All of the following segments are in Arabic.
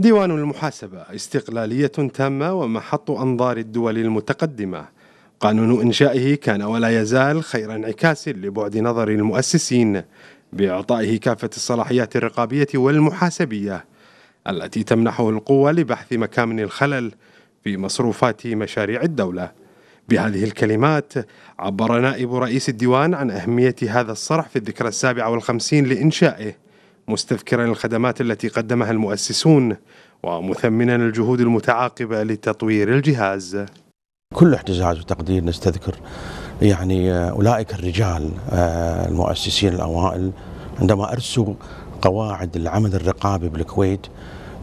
ديوان المحاسبة استقلالية تامة ومحط أنظار الدول المتقدمة قانون إنشائه كان ولا يزال خير انعكاس لبعد نظر المؤسسين بإعطائه كافة الصلاحيات الرقابية والمحاسبية التي تمنحه القوة لبحث مكامن الخلل في مصروفات مشاريع الدولة بهذه الكلمات عبر نائب رئيس الديوان عن أهمية هذا الصرح في الذكرى السابعة والخمسين لإنشائه مستذكرا الخدمات التي قدمها المؤسسون ومثمنا الجهود المتعاقبة لتطوير الجهاز كل اعتزاز وتقدير نستذكر يعني آه، أولئك الرجال آه، المؤسسين الأوائل عندما أرسوا قواعد العمل الرقابي بالكويت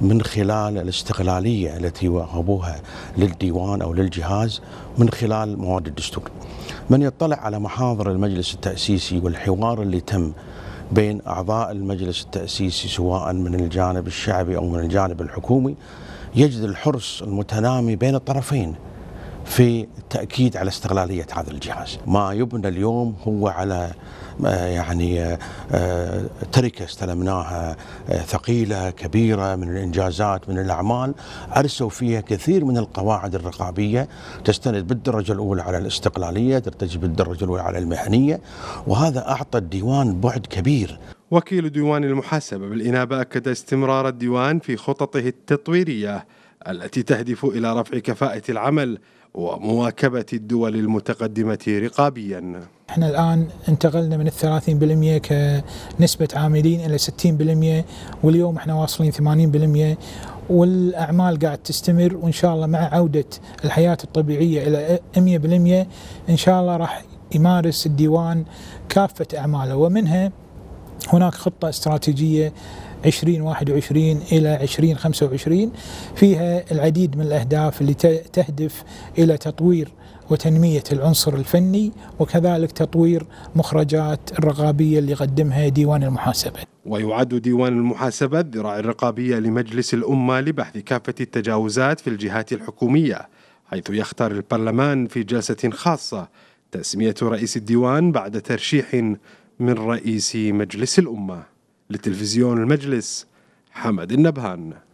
من خلال الاستقلالية التي وهبوها للديوان أو للجهاز من خلال مواد الدستور من يطلع على محاضر المجلس التأسيسي والحوار اللي تم بين أعضاء المجلس التأسيسي سواء من الجانب الشعبي أو من الجانب الحكومي يجد الحرص المتنامي بين الطرفين في التأكيد على استغلالية هذا الجهاز ما يبنى اليوم هو على آه، يعني آه، آه، تركة استلمناها ثقيلة كبيرة من الإنجازات من الأعمال أرسوا فيها كثير من القواعد الرقابية تستند بالدرجة الأولى على الاستقلالية ترتجي بالدرجة الأولى على المهنية وهذا أعطى الديوان بعد كبير وكيل ديوان المحاسبة بالإنابة أكد استمرار الديوان في خططه التطويرية التي تهدف إلى رفع كفاءة العمل ومواكبة الدول المتقدمة رقابيا احنا الآن انتقلنا من ال 30% كنسبة عاملين إلى 60% واليوم احنا واصلين 80% والاعمال قاعد تستمر وان شاء الله مع عوده الحياه الطبيعيه الى 100% ان شاء الله راح يمارس الديوان كافه اعماله ومنها هناك خطه استراتيجيه 2021 إلى 2025 فيها العديد من الأهداف اللي تهدف إلى تطوير وتنمية العنصر الفني وكذلك تطوير مخرجات الرقابية اللي يقدمها ديوان المحاسبة ويعد ديوان المحاسبة الذراع الرقابية لمجلس الأمة لبحث كافة التجاوزات في الجهات الحكومية حيث يختار البرلمان في جلسة خاصة تسمية رئيس الديوان بعد ترشيح من رئيس مجلس الأمة لتلفزيون المجلس حمد النبهان